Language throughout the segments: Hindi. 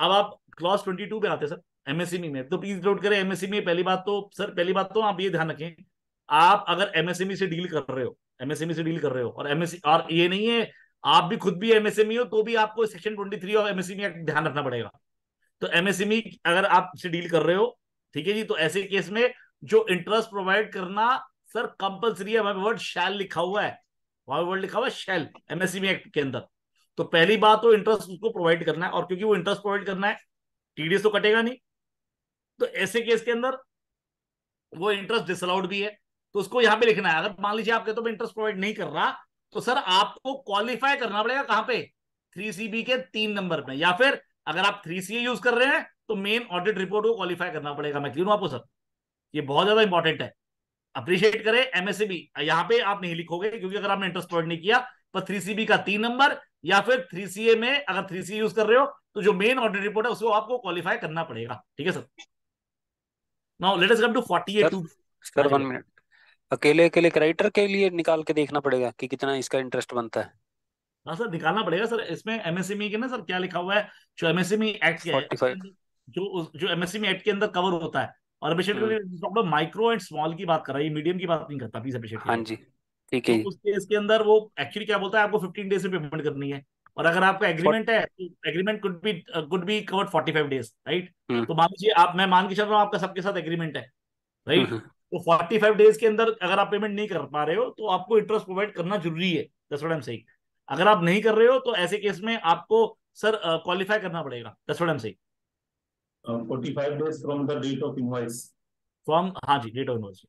अब आप क्लॉस ट्वेंटी टू पे आते सर एमएसएमई में तो प्लीज नोट करें एमएसएमई पहली बात तो सर पहली बात तो आप ये ध्यान रखें आप अगर एमएसएमई से डील कर रहे हो एमएसएमई से डील कर रहे हो और एमएससी और ये नहीं है आप भी खुद भी एमएसएमई हो तो भी आपको section twenty three of MSME का ध्यान रखना पड़ेगा तो एमएसएमई अगर आप से डील कर रहे हो ठीक है जी तो ऐसे केस में जो इंटरेस्ट प्रोवाइड करना सर कंपल्सरी है वर्ड शैल लिखा हुआ है वर्ड लिखा हुआ है शैल एमएसएमई एक्ट के अंदर तो पहली बात तो इंटरेस्ट उसको प्रोवाइड करना है और क्योंकि वो इंटरेस्ट प्रोवाइड करना है टीडीएस तो कटेगा नहीं तो ऐसे केस के अंदर वो इंटरेस्ट डिसअलाउड भी है तो उसको यहां पे लिखना है अगर मान लीजिए आप कहते हो इंटरेस्ट प्रोवाइड नहीं कर रहा तो सर आपको क्वालिफाई करना पड़ेगा कहां पे थ्री सीबी के तीन नंबर में या फिर अगर आप थ्री सी यूज कर रहे हैं तो मेन ऑडिट रिपोर्ट को क्वालिफाई करना पड़ेगा मैं क्लियर आपको सर ये बहुत ज्यादा इंपॉर्टेंट है अप्रिशिएट करें एमएससीबी यहां पे आप नहीं लिखोगे क्योंकि अगर आपने इंटरेस्ट प्रोवाइड नहीं किया पर थ्री सीबी का तीन नंबर या फिर थ्री सी ए में अगर थ्री सी यूज कर रहे हो तो जो मेन ऑडिट रिपोर्ट है उसको आपको क्वालिफाई करना पड़ेगा ठीक है sir now let us come to forty eight sir one minute अकेले अकेले राइटर के लिए निकाल के देखना पड़ेगा कि कितना इसका इंटरेस्ट बनता है हाँ सर निकालना पड़ेगा सर इसमें एमएसएमई e e के ना सर क्या लिखा हुआ है जो एमएसएमई एक्ट e के जो जो एमएसएमई एक्ट के अंदर कवर होता है और अभिषेक माइक्रो एंड स्मॉल की बात कर रहा है मीडियम की बात नहीं करता प्लीज अभिषेक हाँ जी ठीक तो है तो उस केस के अंदर वो एक्चुअली क्या बोलता है आपको 15 डेज में पेमेंट करनी है और अगर आपका एग्रीमेंट है तो agreement could be could be covered 45 days right तो मान लीजिए आप मैं मान के चल रहा हूँ आपका सबके साथ एग्रीमेंट है राइट हम्म, हम्म। तो 45 डेज के अंदर अगर आप पेमेंट नहीं कर पा रहे हो तो आपको इंटरेस्ट प्रोवाइड करना जरूरी है दस वट एम सही अगर आप नहीं कर रहे हो तो ऐसे केस में आपको सर क्वालिफाई uh, करना पड़ेगा दस वट एम सही days from the date of invoice from हाँ जी डेट ऑफ इनवॉइस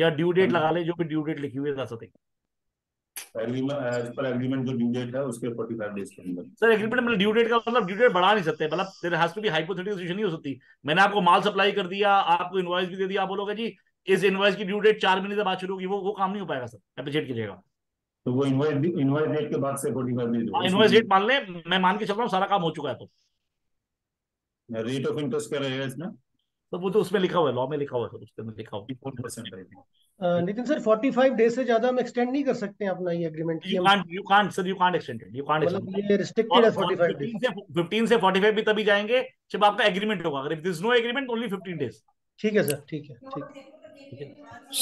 या ड्यू डेट हाँ। लगा ले जो भी ड्यू डेट लिखी हुई है दस मतलब मतलब मतलब आपको माल सप्लाई कर दिया आपको इनवॉइस भी दे दिया आप बोलोगे जी इस इनवॉइस की ड्यू डेट चार महीने से बाद शुरू होगी वो वो काम नहीं हो पाएगा सर एप्रिशिएट कीजिएगा तो डेट हाँ, मान ले मैं मान के चल रहा हूँ सारा काम हो चुका है तो रेट ऑफ इंटरेस्ट क्या रहेगा इसमें तो वो तो उसमें लिखा हुआ है लॉ में लिखा हुआ है उसके अंदर लिखा हुआ है नितिन सर 45 डेज से ज्यादा हम एक्सटेंड नहीं कर सकते हैं अपना ये agreement you can't you can't sir you can't extend you can't मतलब ये रिस्ट्रिक्टेड है 45 से 15 से 45 भी तभी जाएंगे जब आपका एग्रीमेंट होगा अगर if there is no agreement only 15 days ठीक है सर ठीक है ठीक है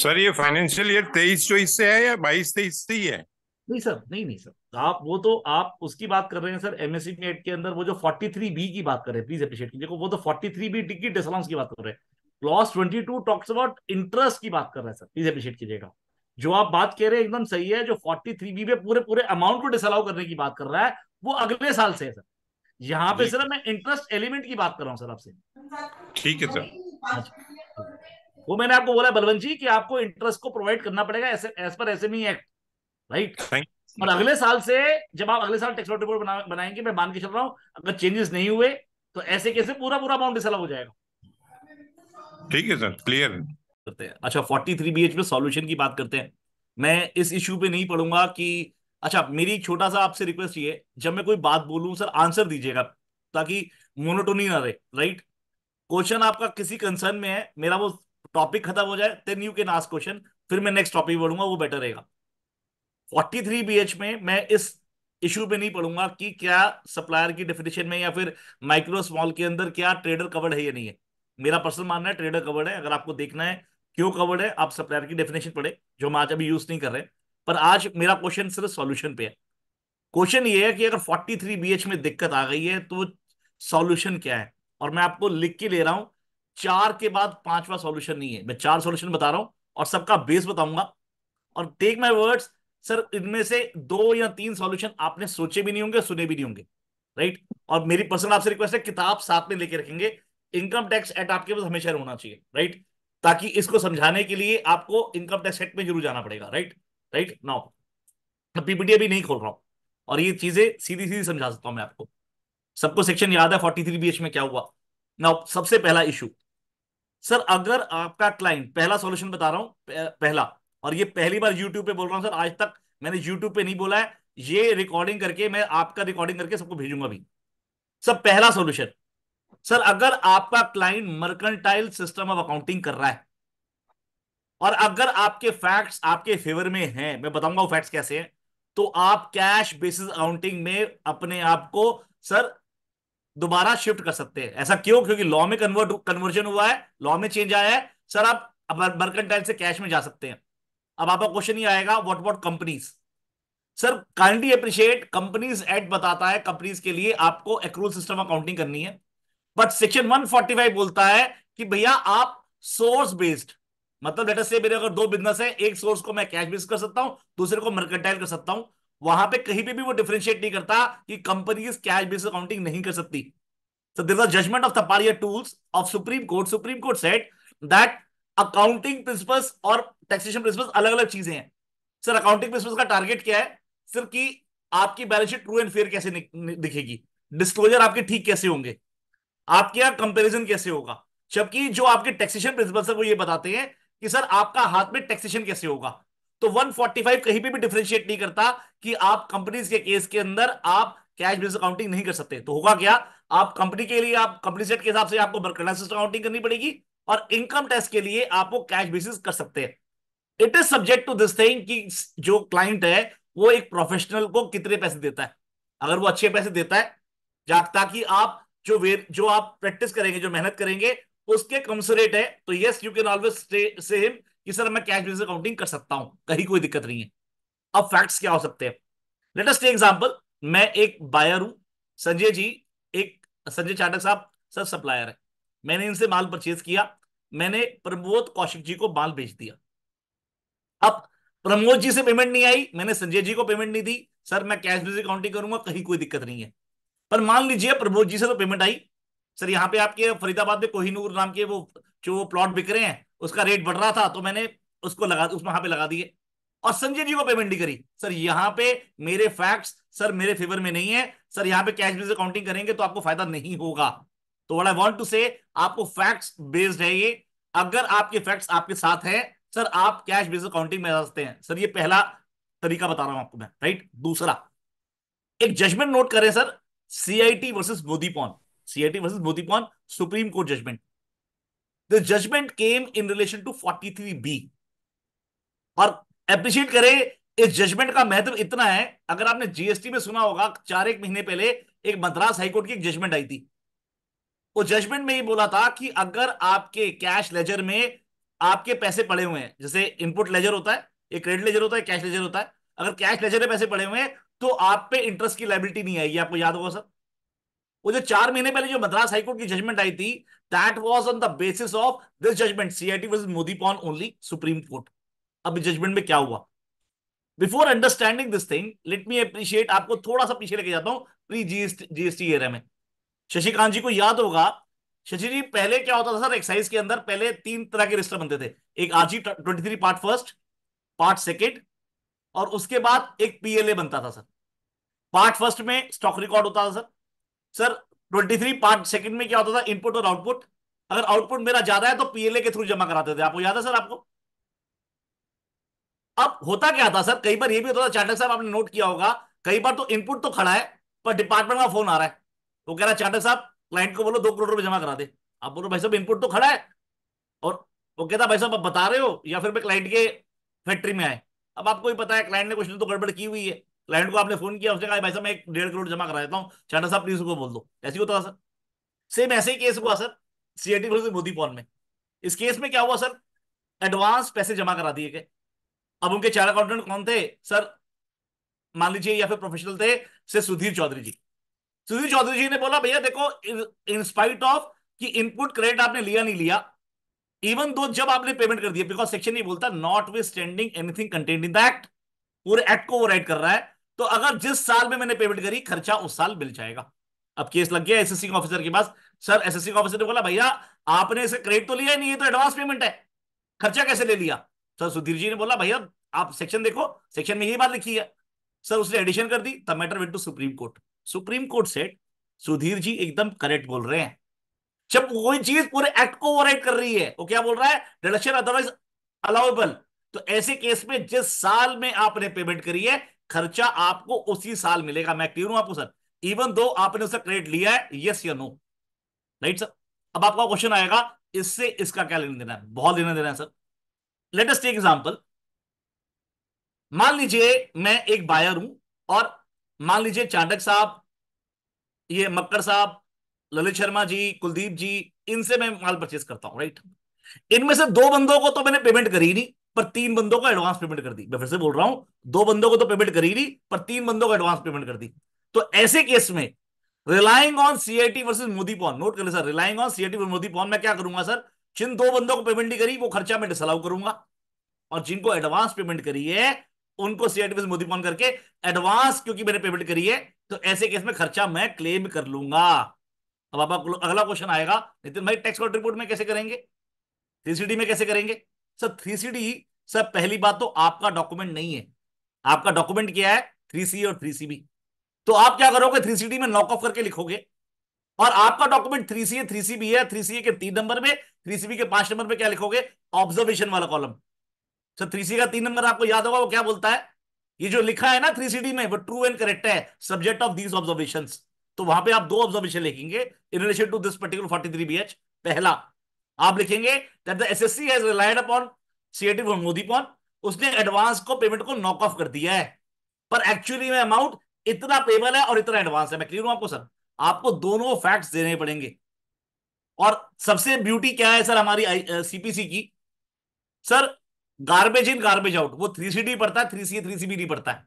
सर ये फाइनेंशियल ईयर 23 24 से है या 22 23 से ही है नहीं सर नहीं नहीं सर आप वो तो आप उसकी बात कर रहे हैं सर एमएससी नेट के अंदर वो जो 43 बी की बात कर रहे हैं प्लीज अप्रिशिएट कीजिए वो तो 43 बी टिकट डिसअलाउंस की बात कर रहे हैं क्लॉस 22 टॉक्स अबाउट इंटरेस्ट की बात कर रहे हैं सर प्लीज अप्रिशिएट कीजिएगा जो आप बात कह रहे हैं एकदम सही है जो 43 बी पे पूरे पूरे अमाउंट को डिसअलाउ करने की बात कर रहा है वो अगले साल से है सर यहाँ पे सर मैं इंटरेस्ट एलिमेंट की बात कर रहा हूँ सर आपसे ठीक है सर अच्छा। वो मैंने आपको बोला बलवंत जी कि आपको इंटरेस्ट को प्रोवाइड करना पड़ेगा as per S M act right right? और अगले साल से जब आप अगले साल टैक्स रिपोर्ट बना, बनाएंगे मैं मान के चल रहा हूं अगर चेंजेस नहीं हुए तो ऐसे कैसे पूरा पूरा अमाउंट डिसअलाउ हो जाएगा ठीक है सर क्लियर करते हैं अच्छा फोर्टी थ्री बी एच में सॉल्यूशन की बात करते हैं मैं इस इश्यू पे नहीं पढ़ूंगा कि अच्छा मेरी छोटा सा आपसे रिक्वेस्ट ये जब मैं कोई बात बोलूं सर आंसर दीजिएगा ताकि मोनोटोनी ना रहे राइट क्वेश्चन आपका किसी कंसर्न में है मेरा वो टॉपिक खत्म हो जाए then you can ask question फिर मैं नेक्स्ट टॉपिक बढ़ूंगा वो बेटर रहेगा फोर्टी थ्री बी में मैं इस इशू पे नहीं पढ़ूंगा कि क्या सप्लायर की डेफिनेशन में या फिर माइक्रो स्मॉल के अंदर क्या ट्रेडर कवर्ड है या नहीं है मेरा पर्सनल मानना है ट्रेडर कवर्ड है अगर आपको देखना है क्यों कवर्ड है आप सप्लायर की डेफिनेशन पढ़े जो हम आज अभी यूज नहीं कर रहे पर आज मेरा क्वेश्चन सिर्फ सोल्यूशन पे है क्वेश्चन ये है कि अगर फोर्टी थ्री में दिक्कत आ गई है तो सोल्यूशन क्या है और मैं आपको लिख के ले रहा हूं चार के बाद पांचवा सोल्यूशन नहीं है मैं चार सोल्यूशन बता रहा हूं और सबका बेस बताऊंगा और टेक माई वर्ड्स सर इनमें से दो या तीन सॉल्यूशन आपने सोचे भी नहीं होंगे सुने भी नहीं होंगे राइट और मेरी पर्सनल आपसे रिक्वेस्ट है किताब साथ में लेके रखेंगे इनकम टैक्स एक्ट आपके पास हमेशा होना चाहिए राइट ताकि इसको समझाने के लिए आपको इनकम टैक्स एक्ट में जरूर जाना पड़ेगा राइट राइट नाउ पीपीटी अभी नहीं खोल रहा हूं और ये चीजें सीधी सीधी समझा सकता हूं मैं आपको सबको सेक्शन याद है फोर्टी थ्री बी में क्या हुआ नाउ सबसे पहला इशू सर अगर आपका क्लाइंट पहला सॉल्यूशन बता रहा हूं पहला और ये पहली बार यूट्यूब पे बोल रहा हूँ सर आज तक मैंने यूट्यूब पे नहीं बोला है ये रिकॉर्डिंग करके मैं आपका रिकॉर्डिंग करके सबको भेजूंगा भी सर पहला सोल्यूशन सर अगर आपका client mercantile system of accounting कर रहा है और अगर आपके फैक्ट्स आपके फेवर में हैं मैं बताऊंगा वो फैक्ट्स कैसे हैं तो आप कैश बेसिस अकाउंटिंग में अपने आप को सर दोबारा शिफ्ट कर सकते हैं ऐसा क्यों क्योंकि लॉ में कन्वर्ट कन्वर्जन हुआ है लॉ में चेंज आया है सर आप मर्कंटाइल से कैश में जा सकते हैं अब आपका क्वेश्चन ये आएगा what about companies sir kindly appreciate companies act बताता है कंपनीज के लिए आपको एक्रूल सिस्टम अकाउंटिंग करनी है बट सेक्शन 145 बोलता है कि भैया आप सोर्स बेस्ड मतलब लेटर से मेरे अगर दो बिजनेस है एक सोर्स को मैं कैश बेस कर सकता हूं दूसरे को मर्केटाइल कर सकता हूं वहां पे कहीं पे भी वो डिफ्रेंशिएट नहीं करता कि कंपनी कैश बेस अकाउंटिंग नहीं कर सकती so this judgment of the prior tools of supreme court supreme court said that accounting principles और टैक्सेशन प्रिंसिपल्स अलग अलग चीजें हैं सर अकाउंटिंग प्रिंसिपल्स का टारगेट क्या है सिर्फ कि आपकी balance sheet true and fair कैसे दिखेगी डिस्क्लोजर आपके ठीक कैसे होंगे आपके यहाँ कंपेरिजन कैसे होगा जबकि जो आपके टैक्सेशन प्रिंसिपल्स है वो ये बताते हैं कि सर आपका हाथ में टैक्सेशन कैसे होगा तो 145 कहीं पे भी डिफरेंशिएट नहीं करता कि आप कंपनीज के केस के अंदर आप कैश बेस अकाउंटिंग नहीं कर सकते तो होगा क्या आप कंपनी के लिए आप कंपनी सेट के हिसाब से आपको कंसिस्टेंट अकाउंटिंग करनी पड़ेगी और इनकम टैक्स के लिए आप वो कैश बेसिस कर सकते हैं it is subject to this thing कि जो क्लाइंट है वो एक प्रोफेशनल को कितने पैसे देता है अगर वो अच्छे पैसे देता है कि आप जो वे जो आप प्रैक्टिस करेंगे जो मेहनत करेंगे उसके कमसरेट है तो yes you can always say him कि सर मैं कैश बेसिस अकाउंटिंग कर सकता हूं कहीं कोई दिक्कत नहीं है अब फैक्ट्स क्या हो सकते हैं लेटेस्ट एग्जाम्पल मैं एक बायर हूं संजय जी एक संजय चाटक साहब सर सप्लायर है मैंने इनसे माल परचेज किया मैंने प्रमोद कौशिक जी को माल बेच दिया अब प्रमोद जी से पेमेंट नहीं आई मैंने संजय जी को पेमेंट नहीं दी सर मैं कैश बेस अकाउंटिंग करूंगा कहीं कोई दिक्कत नहीं है पर मान लीजिए प्रमोद जी से तो पेमेंट आई सर यहाँ पे आपके फरीदाबाद में कोहिनूर नाम के वो जो प्लॉट बिक रहे हैं उसका रेट बढ़ रहा था तो मैंने उसको लगा उस वहां पे लगा दिए और संजय जी को पेमेंट नहीं करी सर यहाँ पे मेरे फैक्ट्स सर मेरे फेवर में नहीं है सर यहाँ पे कैश बेस अकाउंटिंग करेंगे तो आपको फायदा नहीं होगा तो वट आई वॉन्ट टू से आपको फैक्ट्स बेस्ड है ये अगर आपके फैक्ट्स आपके साथ हैं सर आप कैश बेस अकाउंटिंग में जा सकते हैं सर ये पहला तरीका बता रहा हूं आपको मैं राइट दूसरा एक जजमेंट नोट करें sir CIT versus Modipon C CIT versus versus Modipon supreme court judgment the judgment came in relation to 43 B और अप्रिशिएट करें इस जजमेंट का महत्व इतना है अगर आपने जीएसटी में सुना होगा चार एक महीने पहले एक मद्रास हाईकोर्ट की एक जजमेंट आई थी वो जजमेंट में ही बोला था कि अगर आपके कैश लेजर में आपके पैसे पड़े हुए हैं जैसे इनपुट लेजर होता है एक क्रेडिट लेजर होता है कैश लेजर होता है अगर कैश लेजर में पैसे पड़े हुए हैं तो आप पे इंटरेस्ट की लाइबिलिटी नहीं आएगी आपको याद होगा सर वो जो चार महीने पहले जो मद्रास हाईकोर्ट की जजमेंट आई थी that was on the basis of this judgment CIT versus Modipon only supreme court अब जजमेंट में क्या हुआ before understanding this thing let me appreciate आपको थोड़ा सा पीछे लेके जाता हूं प्री जीएसटी जीएसटी एरिया में शशिकांत जी को याद होगा शशि जी पहले क्या होता था सर एक्साइज के अंदर पहले तीन तरह के रजिस्टर बनते थे एक RG twenty three part first part second और उसके बाद एक पीएलए बनता था सर पार्ट फर्स्ट में स्टॉक रिकॉर्ड होता था sir sir twenty three part second में क्या होता था इनपुट और आउटपुट अगर आउटपुट मेरा ज्यादा है तो पीएलए के थ्रू जमा कराते थे आपको याद है सर आपको अब होता क्या था सर कई बार ये भी होता था चार्टर साहब आपने नोट किया होगा कई बार तो इनपुट तो खड़ा है पर डिपार्टमेंट का फोन आ रहा है तो वो कह रहा चाटक साहब क्लाइंट को बोलो दो करोड़ रुपए जमा करा दे आप बोलो भाई साहब इनपुट तो खड़ा है और वो कहता भाई साहब आप बता रहे हो या फिर मैं क्लाइंट के फैक्ट्री में आए अब आपको ही पता है क्लाइंट ने कुछ तो गड़बड़ की हुई है क्लाइंट को आपने फोन किया उसने कहा भाई साहब मैं एक डेढ़ करोड़ जमा करा देता हूँ चाटा साहब प्लीज उसको बोल दो ऐसी होता सर सेम ऐसे ही केस हुआ sir CIT versus Modipon में इस केस में क्या हुआ सर एडवांस पैसे जमा करा दिए गए अब उनके चार अकाउंटेंट कौन थे सर मान लीजिए या फिर प्रोफेशनल थे से सुधीर चौधरी जी सुधीर चौधरी जी ने बोला भैया देखो इंस्पाइट ऑफ कि इनपुट क्रेडिट आपने लिया नहीं लिया इवन दो जब आपने पेमेंट कर दिया बिकॉज सेक्शन नहीं बोलता notwithstanding anything content in the act पूरे एक्ट को वो कर रहा है तो अगर जिस साल में मैंने पेमेंट करी खर्चा उस साल मिल जाएगा अब केस लग गया एसएससी के ऑफिसर के पास सर एसएससी के ऑफिसर ने बोला भैया आपने इसे क्रेडिट तो लिया नहीं ये तो एडवांस पेमेंट है खर्चा कैसे ले लिया सर सुधीर जी ने बोला भैया आप सेक्शन देखो सेक्शन में यही बात लिखी है सर उसने एडिशन कर दी the matter went to supreme court supreme court said Sudhir ji एकदम करेक्ट बोल रहे हैं जब कोई चीज पूरे एक्ट को ओवर कर रही है वो क्या बोल रहा है डिडक्शन अदरवाइज अलाउेबल तो ऐसे केस में जिस साल में आपने पेमेंट करी है खर्चा आपको उसी साल मिलेगा मैं क्लियर हूं आपको सर इवन दो आपने उसका क्रेडिट लिया है यस या नो राइट सर अब आपका क्वेश्चन आएगा इससे इसका क्या लेना देना है बहुत लेना देना है सर लेटेस्ट एग्जाम्पल मान लीजिए मैं एक बायर हूं और मान लीजिए चाटक साहब ये मक्कर साहब ललित शर्मा जी कुलदीप जी इनसे मैं माल परचेज करता हूं राइट इनमें से दो बंदों को तो मैंने पेमेंट करी नहीं पर तीन बंदों को एडवांस पेमेंट कर दी मैं फिर से बोल रहा हूं दो बंदों को तो पेमेंट करी नहीं पर तीन बंदों को एडवांस पेमेंट कर दी तो ऐसे केस में relying on CIT versus Modipon note कर ले sir relying on CIT versus Modipon मैं क्या करूंगा सर जिन दो बंदों को पेमेंट नहीं करी वो खर्चा मैं डिसअलाउ करूंगा और जिनको एडवांस पेमेंट करी है उनको सीआरटीपी सीआरटीपीएस पॉन करके एडवांस क्योंकि मैंने पेमेंट करी है तो ऐसे केस में खर्चा मैं क्लेम कर लूंगा अब आप अगला क्वेश्चन आएगा नितिन भाई टैक्स ऑडिट रिपोर्ट में कैसे करेंगे थ्री में कैसे करेंगे सर थ्री सर पहली बात तो आपका डॉक्यूमेंट नहीं है आपका डॉक्यूमेंट क्या है थ्री सी और थ्री सी बी तो आप क्या करोगे थ्री सी डी में नॉक ऑफ करके लिखोगे और आपका डॉक्यूमेंट थ्री सी है थ्री सी बी है थ्री सी के तीन नंबर में थ्री सी बी के पांच नंबर में क्या लिखोगे ऑब्जर्वेशन वाला कॉलम सर थ्री सी का तीन नंबर आपको याद होगा वो क्या बोलता है ये जो लिखा है ना थ्री सी डी में वो ट्रू एंड करेक्ट है सब्जेक्ट ऑफ दीज ऑब्जर्वेशन तो वहां पे आप दो ऑब्जर्वेशन लिखेंगे in relation to this particular forty three B H पहला आप लिखेंगे that the SSC has relied upon CAT from Modipon उसने एडवांस को पेमेंट को नॉक ऑफ कर दिया है पर एक्चुअली में अमाउंट इतना पेबल है और इतना एडवांस है मैं क्लियर हूं आपको सर आपको दोनों फैक्ट्स देने पड़ेंगे और सबसे ब्यूटी क्या है सर हमारी सीपीसी की sir garbage in garbage out वो थ्री सी डी पढ़ता है three C A three C B नहीं पढ़ता है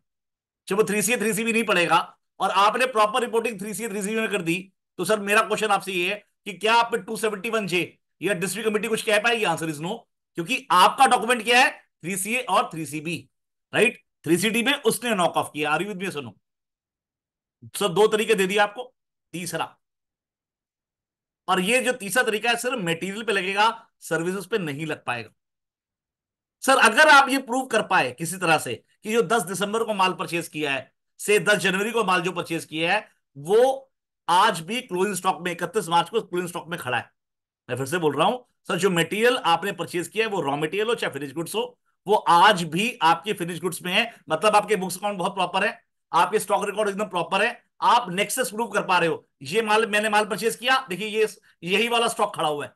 जब वो three C A three C B नहीं पढ़ेगा और आपने proper reporting three C A three C B में कर दी तो सर मेरा क्वेश्चन आपसे ये है कि क्या आप टू सेवेंटी वन जे या डिस्ट्रिक्ट कमेटी कुछ कह पाएगी आंसर इज नो क्योंकि आपका डॉक्यूमेंट क्या है थ्री सी ए और three C B right three C D में उसने नॉक ऑफ किया आर यू में सुनो सर दो तरीके दे दिए आपको तीसरा और ये जो तीसरा तरीका है सिर्फ मेटीरियल पे लगेगा सर्विसेज पे नहीं लग पाएगा सर अगर आप ये प्रूव कर पाए किसी तरह से कि जो 10 दिसंबर को माल परचेज किया है से 10 जनवरी को माल जो परचेज किया है वो आज भी क्लोजिंग स्टॉक में इकतीस मार्च को क्लोजिंग स्टॉक में खड़ा है मैं फिर से बोल रहा हूं सर जो मेटीरियल आपने परचेज किया है वो रॉ मेटीरियल हो चाहे फिनिश गुड्स हो वो आज भी आपके फिनिश गुड्स में है मतलब आपके बुक्स अकाउंट बहुत प्रॉपर है आपके स्टॉक रिकॉर्ड एकदम प्रॉपर है आप नेक्सेस प्रूव कर पा रहे हो ये माल मैंने माल परचेज किया देखिए ये यही वाला स्टॉक खड़ा हुआ है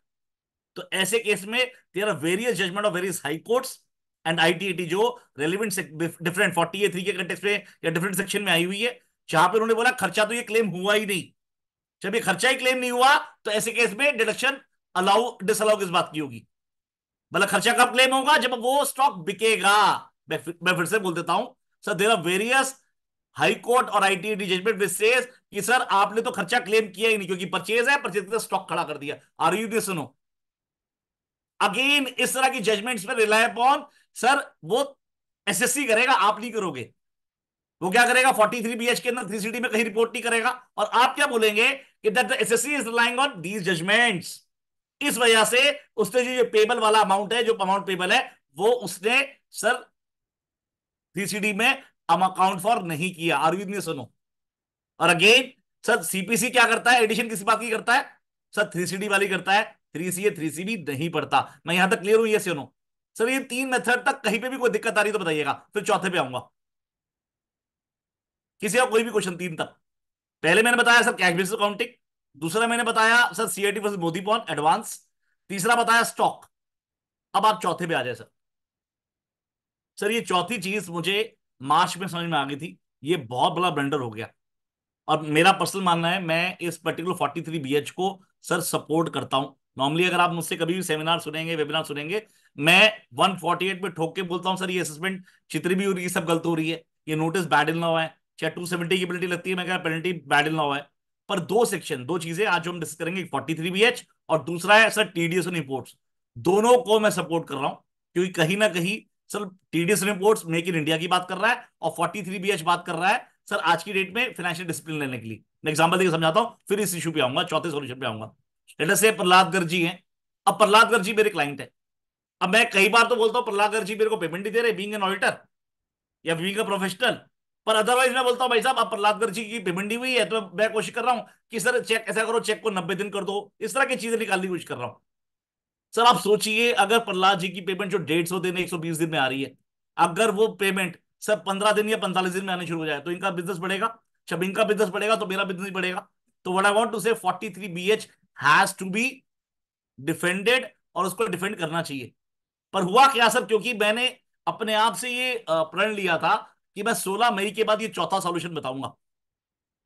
तो ऐसे केस में there are various judgment of various high courts and ITAT जो relevant different forty A three के कंटेक्स में या डिफरेंट सेक्शन में आई हुई है जहां पर उन्होंने बोला खर्चा तो ये क्लेम हुआ ही नहीं जब ये खर्चा ही क्लेम नहीं हुआ तो ऐसे केस में डिडक्शन अलाउ डिस किस बात की होगी मतलब खर्चा कब क्लेम होगा जब वो स्टॉक बिकेगा मैं फिर से बोल देता हूं sir there are various high court और आईटीएटी जजमेंट विशेष कि सर आपने तो खर्चा क्लेम किया ही नहीं क्योंकि परचेज है परचेज स्टॉक खड़ा कर दिया are you this no again इस तरह की जजमेंट्स पर रिलाय अपॉन सर वो एसएससी करेगा आप नहीं करोगे वो क्या करेगा 43 थ्री बी के अंदर थ्री सिटी में कहीं रिपोर्ट नहीं करेगा और आप क्या बोलेंगे कि that the SSC is relying on these judgments इस वजह से उसने जो जो पेबल वाला अमाउंट है जो अमाउंट पेबल है वो उसने सर थ्री में अकाउंट फॉर नहीं किया अरविंद ने सुनो और अगेन सर सीपीसी क्या करता है एडिशन किसी बात की करता है सर थ्री वाली करता है three C A three C B नहीं पढ़ता मैं यहां तक क्लियर हूं ये से नो सर ये तीन मेथड तक कहीं पे भी कोई दिक्कत आ रही तो बताइएगा फिर चौथे पे आऊंगा किसी का कोई भी क्वेश्चन तीन तक पहले मैंने बताया सर कैश बेसिस अकाउंटिंग दूसरा मैंने बताया sir CIT versus Modipon advance तीसरा बताया स्टॉक अब आप चौथे पे आ जाए सर सर ये चौथी चीज मुझे मार्च में समझ में आ गई थी ये बहुत बड़ा ब्लंडर हो गया और मेरा पर्सनल मानना है मैं इस पर्टिकुलर 43 बीएच को सर सपोर्ट करता हूं नॉर्मली अगर आप मुझसे कभी भी सेमिनार सुनेंगे वेबिनार सुनेंगे मैं 148 में ठोक के बोलता हूँ सर ये असेसमेंट चित्री भी हो रही है सब गलत हो रही है ये नोटिस बैडल ना हुआ है चाहे टू सेवेंटी की पेनल्टी लगती है मैं कह पेनल्टी बैडिल ना हुआ है पर दो सेक्शन दो चीजें आज हम डिस्कस करेंगे फोर्टी थ्री बी एच और दूसरा है सर टीडीएस ऑन इम्पोर्ट्स दोनों को मैं सपोर्ट कर रहा हूँ क्योंकि कहीं ना कहीं sir TDS report make in India की बात कर रहा है और फोर्टी थ्री बी एच बात कर रहा है सर आज की डेट में फाइनेंशियल डिसिप्लिन लेने के लिए मैं एग्जाम्पल देखिए समझाता हूँ फिर इस इशू पे आऊंगा चौथे सोल्यूशन पे आऊंगा से प्रहलाद गर जी है अब प्रहलाद गर्जी जी मेरे क्लाइंट है अब मैं कई बार तो बोलता हूँ प्रहलाद गर्ग जी मेरे को पेमेंट नहीं दे रहे बींग एन ऑडिटर या बींग ए प्रोफेशनल पर अदरवाइज मैं बोलता हूँ भाई साहब अब प्रहलाद गर्ग जी की पेमेंट हुई है तो मैं कोशिश कर रहा हूँ कि सर चेक ऐसा करो चेक को नब्बे दिन कर दो इस तरह की चीजें निकालने की कोशिश कर रहा हूँ सर आप सोचिए अगर प्रहलाद जी की पेमेंट जो डेढ़ सौ दिन एक सौ बीस दिन में आ रही है अगर वो पेमेंट सर पंद्रह दिन या पैंतालीस दिन में आने शुरू हो जाए तो इनका बिजनेस बढ़ेगा जब इनका बिजनेस बढ़ेगा तो मेरा बिजनेस बढ़ेगा तो what I want to say forty three B H has to be defended और उसको डिफेंड करना चाहिए पर हुआ क्या सर क्योंकि मैंने अपने आप से ये प्रण लिया था कि मैं 16 मई के बाद ये चौथा सॉल्यूशन बताऊंगा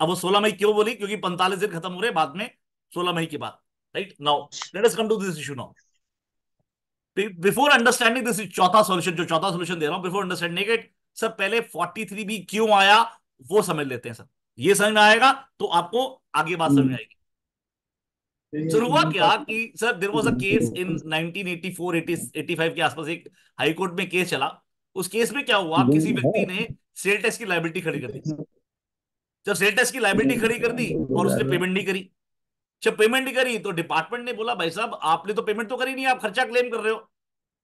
अब वो 16 मई क्यों बोली क्योंकि 45 दिन खत्म हो रहे बाद में 16 मई के बाद right now let us come to this issue now before understanding this चौथा सॉल्यूशन जो चौथा सॉल्यूशन दे रहा हूं बिफोर अंडरस्टैंडिंग इट सर पहले 43 बी क्यों आया वो समझ लेते हैं सर ये समझ में आएगा तो आपको आगे बात समझ में आएगी शुरुआत क्या कि sir there was a case in 1984 85 के आसपास एक हाई कोर्ट में केस चला उस केस में क्या हुआ किसी व्यक्ति ने सेल टैक्स की लाइबिलिटी खड़ी कर दी जब सेल टैक्स की लाइबिलिटी खड़ी कर दी और उसने पेमेंट नहीं करी जब पेमेंट नहीं करी तो डिपार्टमेंट ने बोला भाई साहब आपने तो पेमेंट तो करी नहीं आप खर्चा क्लेम कर रहे हो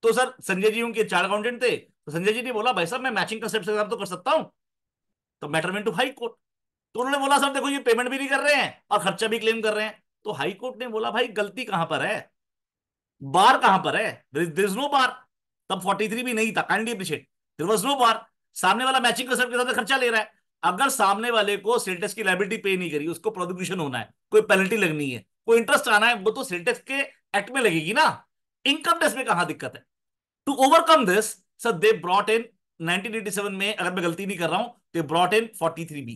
तो सर संजय जी उनके चार अकाउंटेंट थे तो संजय जी ने बोला भाई साहब मैं मैचिंग कंसेप्ट से तो कर सकता हूँ तो मैटर टू हाई कोर्ट तो उन्होंने बोला सर देखो ये पेमेंट भी नहीं कर रहे हैं और खर्चा भी क्लेम कर रहे हैं तो हाईकोर्ट ने बोला भाई गलती कहां पर है बार कहां पर है नो बार तब 43 भी नहीं था kindly appreciate there no bar सामने वाला मैचिंग के साथ खर्चा ले रहा है अगर सामने वाले को सेल्टेक्स की लाइबिलिटी पे नहीं करी उसको प्रोसिक्यूशन होना है कोई पेनल्टी लगनी है कोई इंटरेस्ट आना है वो तो सेल्टेक्स के एक्ट में लगेगी ना इनकम टैक्स में कहा दिक्कत है to overcome this sir they brought in 1987 में अगर मैं गलती नहीं कर रहा हूं दे ब्रॉट इन 43 बी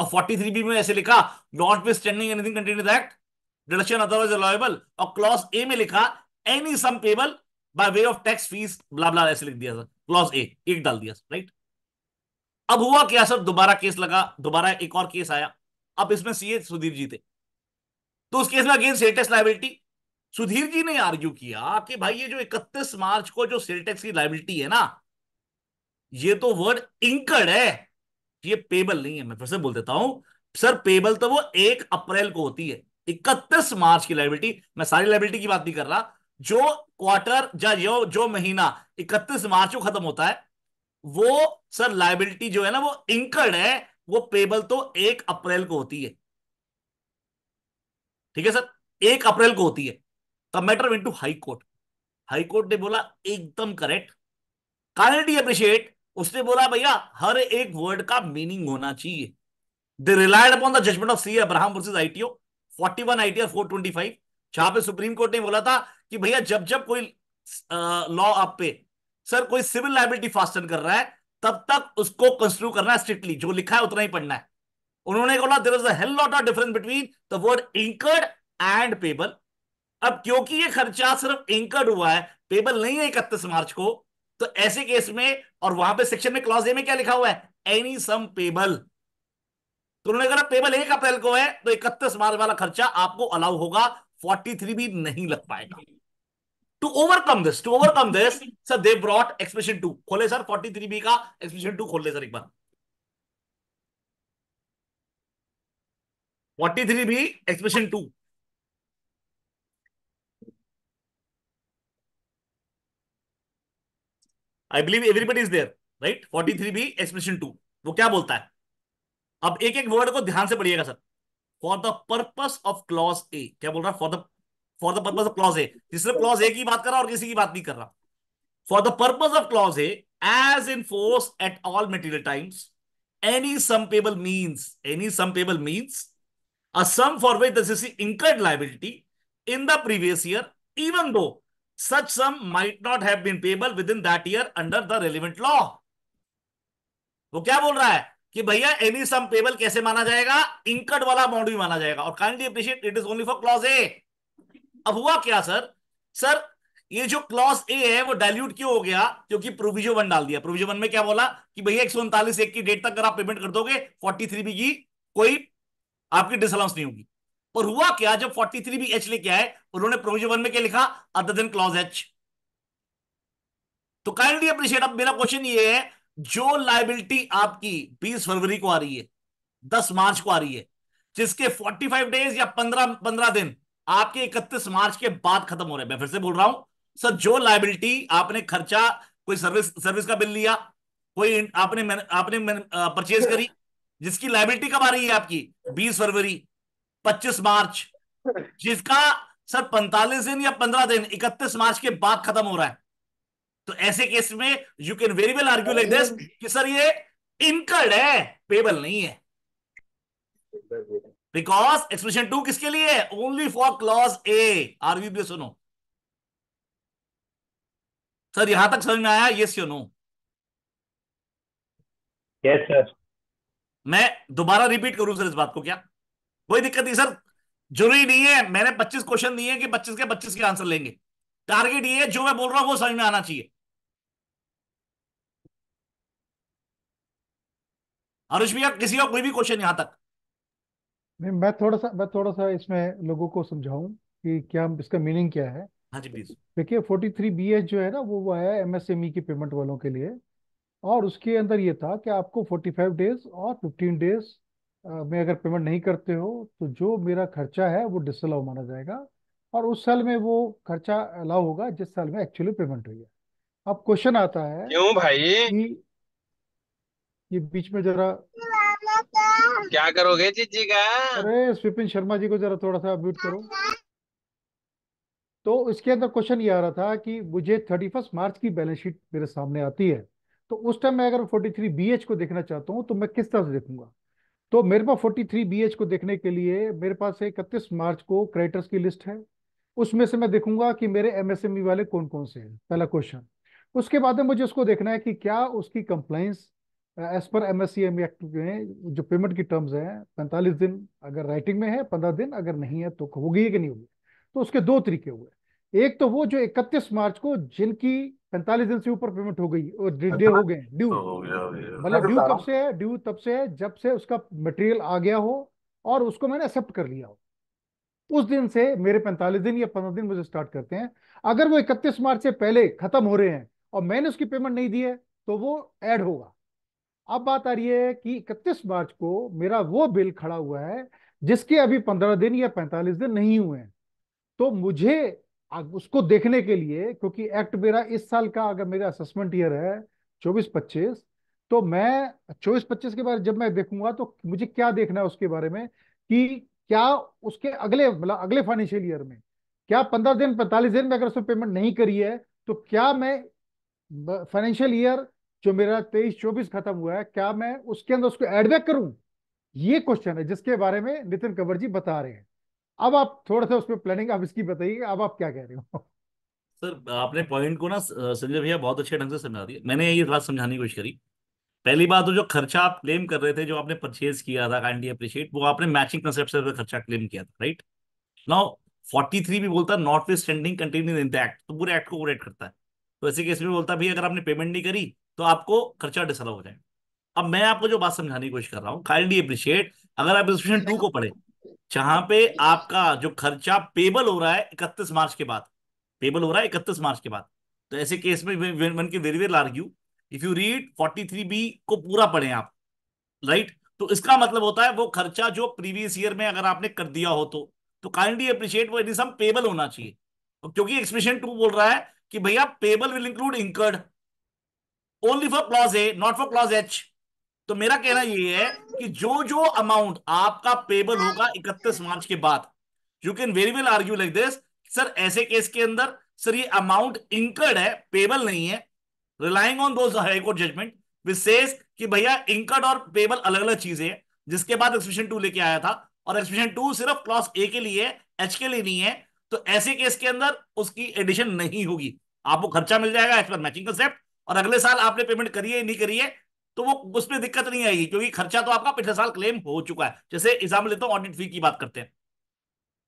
और थ्री बी में ऐसे लिखा notwithstanding anything content act deduction otherwise allowable और क्लॉज ए में लिखा any sum payable by way of tax fee blah ऐसे लिख दिया सर क्लॉज ए एक डाल दिया राइट अब हुआ क्या सर दोबारा केस लगा दोबारा एक और केस आया अब इसमें सीए सुधीर जी थे तो उस केस में अगेन सेटेक्स लाइबिलिटी सुधीर जी ने आर्ग्यू किया कि भाई ये जो 31 मार्च को जो सेलटेक्स की लाइबिलिटी है ना ये तो वर्ड इंकर्ड है ये पेबल नहीं है मैं फिर से बोल देता हूं सर पेबल तो वो एक अप्रैल को होती है इकतीस मार्च की लाइबिलिटी मैं सारी लाइबिलिटी की बात नहीं कर रहा जो क्वार्टर या जो, जो महीना इकतीस मार्च को खत्म होता है वो सर लाइबिलिटी जो है ना वो इंकर्ड है वो पेबल तो एक अप्रैल को होती है ठीक है सर एक अप्रैल को होती है तब matter went to high court high court ने बोला एकदम करेक्ट काइंडली अप्रिशिएट उसने बोला भैया हर एक वर्ड का मीनिंग होना चाहिए they relied upon the judgment of C Abraham versus ITO four twenty five जहां पर सुप्रीम कोर्ट ने बोला था कि भैया जब जब कोई लॉ आप पे सर कोई सिविल लाइबिलिटी फास्टन कर रहा है तब तक उसको कंस्ट्रू करना है स्ट्रिक्टली जो लिखा है उतना ही पढ़ना है उन्होंने बोला there is a lot of difference between the word incurred and payable अब क्योंकि ये खर्चा सिर्फ इंकर्ड हुआ है पेबल नहीं है इकतीस मार्च को तो ऐसे केस में और वहां पे सेक्शन में क्लॉज ए में क्या लिखा हुआ है एनी सम पेबल तो उन्होंने कहा पेबल एक अप्रैल को है तो इकतीस मार्च वाला खर्चा आपको अलाउ होगा फोर्टी थ्री भी नहीं लग पाएगा to overcome this to overcome this sir they brought expression two खोले सर फोर्टी थ्री बी का एक्सप्रेशन टू खोल ले सर एक बार forty three B expression two I believe everybody is there right forty three B expression two वो क्या बोलता है अब एक एक वर्ड को ध्यान से पढ़िएगा sir for the purpose of clause A क्या बोल रहा है for the for the purpose of clause A जिसने क्लॉज ए की बात कर रहा और किसी की बात नहीं कर रहा for the purpose of clause a as in force at all material times any sum payable means any sum payable means a sum for which the liability in the previous the previous year such sum might not have been payable within that year under the relevant law वो क्या बोल रहा है कि भैया एनी सम पेबल कैसे माना जाएगा इंकट वाला अमाउंट भी माना जाएगा और kindly appreciate it is only for clause a अब हुआ क्या सर सर ये जो क्लॉज ए है वो डायल्यूट क्यों हो गया क्योंकि प्रोविजन वन डाल दिया प्रोविजन वन में क्या बोला कि भैया एक सौ उनतालीस एक की डेट तक अगर आप पेमेंट कर दोगे फोर्टी थ्री बी की कोई आपकी डिसअलाउंस नहीं होगी और हुआ क्या जब 43 भी एच लेके आए उन्होंने प्रोविजन वन में क्या लिखा अदर देन क्लॉज एच तो काइंडली अप्रिशिएट अब मेरा क्वेश्चन ये है जो लाइबिलिटी आपकी 20 फरवरी को आ रही है 10 मार्च को आ रही है जिसके 45 डेज या 15 15 दिन आपके 31 मार्च के बाद खत्म हो रहे हैं मैं फिर से बोल रहा हूं सर जो लाइबिलिटी आपने खर्चा कोई सर्विस सर्विस का बिल लिया कोई आपने आपने परचेज uh, करी जिसकी लाइबिलिटी कब आ रही है आपकी बीस फरवरी 25 मार्च जिसका सर 45 दिन या 15 दिन 31 मार्च के बाद खत्म हो रहा है तो ऐसे केस में you can very well argue like this कि सर ये इनकर्ड है पेबल नहीं है बिकॉज एक्सप्रेशन टू किसके लिए है ओनली फॉर क्लॉज ए आरवी भी सुनो सर यहां तक समझ में आया yes you know yes sir मैं दोबारा रिपीट करूं सर इस बात को क्या कोई दिक्कत नहीं सर जरूरी नहीं है मैंने 25 क्वेश्चन दिए कि 25 के 25 के आंसर लेंगे टारगेट ये जो मैं बोल रहा हूं वो समझ में आना चाहिए अरुष भैया किसी और कोई भी क्वेश्चन यहां तक नहीं मैं थोड़ा सा मैं थोड़ा सा इसमें लोगों को समझाऊं कि क्या इसका मीनिंग क्या है हाँ देखिए फोर्टी थ्री बी एस जो है ना वो वो है एमएसएमई के पेमेंट वालों के लिए और उसके अंदर ये था कि आपको फोर्टी फाइव डेज और फिफ्टीन डेज में अगर पेमेंट नहीं करते हो तो जो मेरा खर्चा है वो डिसअलाउ माना जाएगा और उस साल में वो खर्चा अलाउ होगा जिस साल में एक्चुअली पेमेंट हुई है अब क्वेश्चन आता है क्यों भाई कि ये बीच में जरा क्या करोगे जीजी का अरे विपिन शर्मा जी को जरा थोड़ा सा म्यूट करो तो इसके अंदर क्वेश्चन ये आ रहा था कि मुझे थर्टी फर्स्ट मार्च की बैलेंस शीट मेरे सामने आती है तो उस टाइम मैं अगर फोर्टी थ्री बी एच को देखना चाहता हूँ तो मैं किस तरह से देखूंगा तो मेरे पास फोर्टी थ्री बी एच को देखने के लिए मेरे पास इकतीस मार्च को क्रेडिटर्स की लिस्ट है उसमें से मैं देखूंगा कि मेरे एमएसएमई e वाले कौन कौन से हैं पहला क्वेश्चन उसके बाद में मुझे उसको देखना है कि क्या उसकी compliance as per M S act में जो पेमेंट की टर्म्स हैं पैंतालीस दिन अगर राइटिंग में है पंद्रह दिन अगर नहीं है तो होगी कि नहीं होगी तो उसके दो तरीके हुए एक तो वो जो इकतीस मार्च को जिनकी पैंतालीस दिन से ऊपर पेमेंट हो गई और डे हो गए ड्यू मतलब अच्छा, ड्यू कब से है ड्यू तब से है जब से उसका मटेरियल आ गया हो और उसको मैंने एक्सेप्ट कर लिया हो उस दिन से मेरे पैंतालीस दिन या पंद्रह दिन मुझे स्टार्ट करते हैं अगर वो इकतीस मार्च से पहले खत्म हो रहे हैं और मैंने उसकी पेमेंट नहीं दी है तो वो ऐड होगा अब बात आ रही है कि इकतीस मार्च को मेरा वो बिल खड़ा हुआ है जिसके अभी पंद्रह दिन या पैंतालीस दिन नहीं हुए हैं तो मुझे उसको देखने के लिए क्योंकि एक्ट मेरा इस साल का अगर मेरा असेसमेंट ईयर है चौबीस पच्चीस तो मैं चौबीस पच्चीस के बारे जब मैं देखूंगा तो मुझे क्या देखना है उसके बारे में कि क्या उसके अगले मतलब अगले फाइनेंशियल ईयर में क्या पंद्रह दिन पैंतालीस दिन में अगर उसमें पेमेंट नहीं करी है तो क्या मैं फाइनेंशियल ईयर जो मेरा तेईस चौबीस खत्म हुआ है क्या मैं उसके अंदर उसको एडबैक करूं ये क्वेश्चन है जिसके बारे में नितिन कंवर जी बता रहे हैं अब आप थोड़ा सा उस पर प्लानिंग आप इसकी बताइए अब आप क्या कह रहे हो सर आपने पॉइंट को ना संजय भैया बहुत अच्छे ढंग से समझा दिया मैंने ये बात समझाने की कोशिश करी पहली बात तो जो खर्चा आप क्लेम कर रहे थे जो आपने परचेज किया था काइंडली अप्रिशिएट वो आपने मैचिंग कंसेप्ट से खर्चा क्लेम किया था राइट नाउ 43 भी बोलता है notwithstanding continue in the act तो पूरे एक्ट को ओवरेट करता है तो ऐसे केस में बोलता है अगर आपने पेमेंट नहीं करी तो आपको खर्चा डिसअलाउ हो जाएगा अब मैं आपको जो बात समझाने की कोशिश कर रहा हूँ काइंडली अप्रिशिएट अगर आप रिजोल्यूशन टू को पढ़े जहां पे आपका जो खर्चा पेबल हो रहा है इकतीस मार्च के बाद पेबल हो रहा है इकतीस मार्च के बाद तो ऐसे केस में के very well argue if you read forty three B को पूरा पढ़े आप राइट तो इसका मतलब होता है वो खर्चा जो प्रीवियस ईयर में अगर आपने कर दिया हो तो तो काइंडली अप्रिशिएट वो सम पेबल होना चाहिए तो क्योंकि एक्सप्रेशन टू बोल रहा है कि भैया payable will include incurred only for clause a not for clause h तो मेरा कहना ये है कि जो जो अमाउंट आपका पेबल होगा इकतीस मार्च के बाद you can very well argue like this sir ऐसे केस के अंदर सर ये अमाउंट इंकर्ड है पेबल नहीं है relying on those high court judgment विशेष कि भैया इंकर्ड और पेबल अलग अलग चीजें हैं जिसके बाद एक्सप्रेशन टू लेके आया था और एक्सप्रेशन टू सिर्फ क्लॉस ए के लिए एच के लिए नहीं है तो ऐसे केस के अंदर उसकी एडिशन नहीं होगी आपको खर्चा मिल जाएगा एज पर मैचिंग कंसेप्ट और अगले साल आपने पेमेंट करिए नहीं करिए तो वो उसमें दिक्कत नहीं आएगी क्योंकि खर्चा तो आपका पिछले साल क्लेम हो चुका है जैसे एग्जाम्पल लेता हूँ ऑडिट फी की बात करते हैं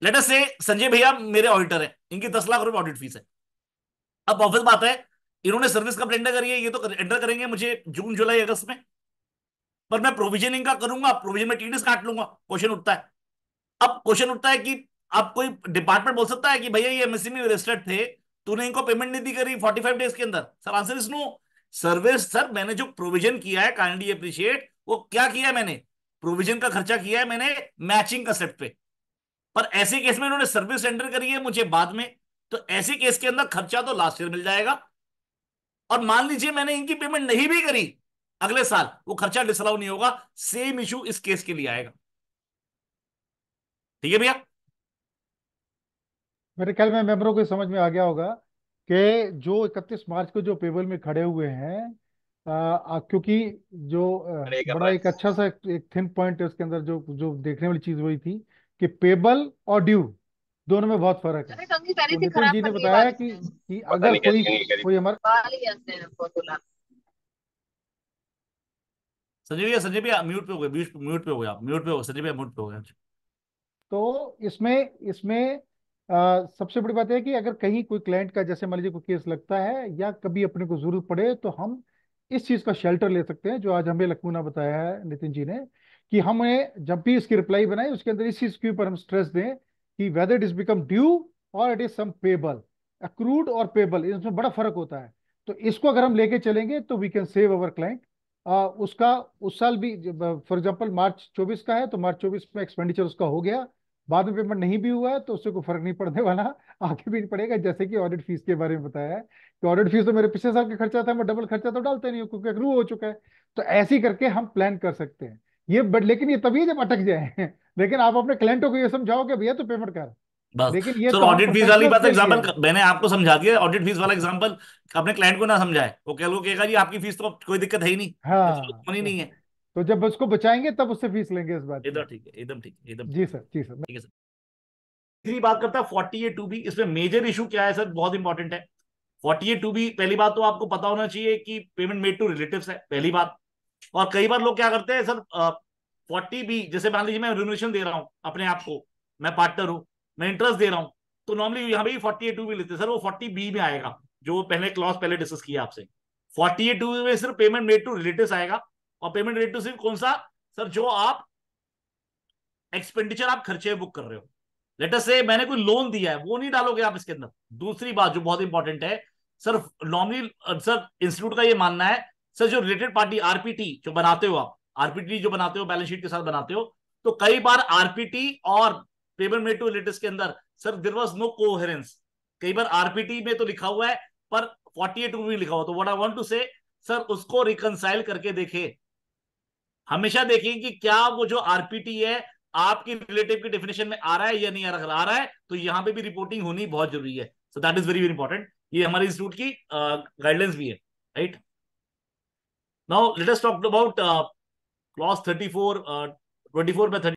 लेटर से संजय भैया मेरे ऑडिटर है इनकी दस लाख रुपए ऑडिट फीस है अब ऑफिस बात है इन्होंने सर्विस कब एंटर करी है ये तो एंटर करेंगे मुझे जून जुलाई अगस्त में पर मैं प्रोविजनिंग का करूंगा प्रोविजन में टीडीएस काट लूंगा क्वेश्चन उठता है अब क्वेश्चन उठता है कि आप कोई डिपार्टमेंट बोल सकता है कि भैया ये एमएससी में रजिस्टर्ड थे तूने इनको पेमेंट नहीं दी करी 45 डेज के अंदर sir answer is no survey sir मैंने जो प्रोविजन किया है काइंडली अप्रिशिएट वो क्या किया है मैंने प्रोविजन का खर्चा किया है मैंने मैचिंग कंसेप्ट पे पर ऐसे केस में उन्होंने सर्विस सेंटर करी है मुझे बाद में तो ऐसे केस के अंदर खर्चा तो लास्ट ईयर मिल जाएगा और मान लीजिए मैंने इनकी पेमेंट नहीं भी करी अगले साल वो खर्चा डिसअलाउ नहीं होगा सेम इश्यू इस केस के लिए आएगा ठीक है भैया मेरे ख्याल में मेंबरों को समझ में आ गया होगा कि जो 31 मार्च को जो पेबल में खड़े हुए हैं आ, क्योंकि जो बड़ा एक अच्छा सा एक, थिन पॉइंट है उसके अंदर जो जो देखने वाली चीज वही थी कि पेबल और ड्यू दोनों में बहुत फर्क है तो नितिन जी ने बताया कि कि अगर कोई कोई हमारा म्यूट पे हो गए म्यूट पे हो गए आप म्यूट पे हो संजय म्यूट पे हो गए तो इसमें इसमें सबसे बड़ी बात है कि अगर कहीं कोई क्लाइंट का जैसे मान लीजिए कोई केस लगता है या कभी अपने को जरूरत पड़े तो हम इस चीज़ का शेल्टर ले सकते हैं जो आज हमें लखूना बताया है नितिन जी ने कि हमें जब भी इसकी रिप्लाई बनाए उसके अंदर इस चीज़ के ऊपर हम स्ट्रेस दें कि whether it is become due और it is sum payable accrued और पेबल इसमें बड़ा फर्क होता है तो इसको अगर हम लेके चलेंगे तो we can save our client उसका उस साल भी फॉर एग्जाम्पल मार्च चौबीस का है तो मार्च चौबीस में एक्सपेंडिचर उसका हो गया बाद में पेमेंट नहीं भी हुआ तो उससे कोई फर्क नहीं पड़ने वाला आगे भी पड़ेगा जैसे कि ऑडिट फीस के बारे में बताया है कि ऑडिट फीस तो मेरे पिछले साल का खर्चा था मैं डबल खर्चा तो डालते नहीं हूँ क्योंकि अक्रू हो चुका है तो ऐसे ही करके हम प्लान कर सकते हैं ये बट लेकिन ये तभी जब अटक जाए लेकिन आप अपने क्लाइंटों को ये समझाओ कि भैया तो पेमेंट कर बस लेकिन ये ऑडिट फीस तो वाली बात एग्जांपल मैंने आपको समझा दिया ऑडिट फीस वाला एग्जांपल अपने क्लाइंट को ना समझाए वो कह लो कहेगा जी आपकी फीस तो कोई दिक्कत है ही नहीं हाँ, तो नहीं है तो जब उसको बचाएंगे तब उससे फीस लेंगे इस बात एकदम ठीक है एकदम ठीक है एकदम जी सर जी सर ठीक है सर तीसरी बात करता फोर्टी ए टू बी इसमें मेजर इशू क्या है सर बहुत इंपॉर्टेंट है फोर्टी ए टू बी पहली बात तो आपको पता होना चाहिए कि पेमेंट मेड टू रिलेटिव है पहली बात और कई बार लोग क्या करते हैं सर फोर्टी बी जैसे मान लीजिए मैं रिनोवेशन दे रहा हूँ अपने आप को मैं पार्टनर हूँ मैं इंटरेस्ट दे रहा हूँ तो नॉर्मली यहाँ भी फोर्टी ए टू बी लेते हैं सर वो फोर्टी बी में आएगा जो पहले क्लॉज पहले डिस्कस किया आपसे फोर्टी ए टू बी में सिर्फ पेमेंट मेड टू रिलेटिव आएगा और पेमेंट रेट टू सिर्फ कौन सा सर जो आप एक्सपेंडिचर आप खर्चे बुक कर रहे हो लेटर से मैंने कोई लोन दिया है वो नहीं डालोगे आप इसके अंदर दूसरी बात जो बहुत इंपॉर्टेंट है सर नॉर्मली सर इंस्टीट्यूट का ये मानना है सर जो रिलेटेड पार्टी आरपीटी जो बनाते हो आप आरपीटी जो बनाते हो बैलेंस शीट के साथ बनाते हो तो कई बार आरपीटी और पेमेंट मेड टू रिलेटिव के अंदर sir there was no coherence कई बार आरपीटी में तो लिखा हुआ है पर फोर्टी एट लिखा हुआ तो what I want to say sir उसको रिकनसाइल करके देखे हमेशा देखें कि क्या वो जो आरपीटी है आपकी रिलेटिव की डेफिनेशन में आ रहा है या नहीं आ रहा, आ रहा है तो यहाँ पे भी रिपोर्टिंग होनी बहुत जरूरी है so that is very very important ये हमारे इंस्टीट्यूट की गाइडलाइंस uh, भी है right now let us talk about clause thirty four twenty four by thirty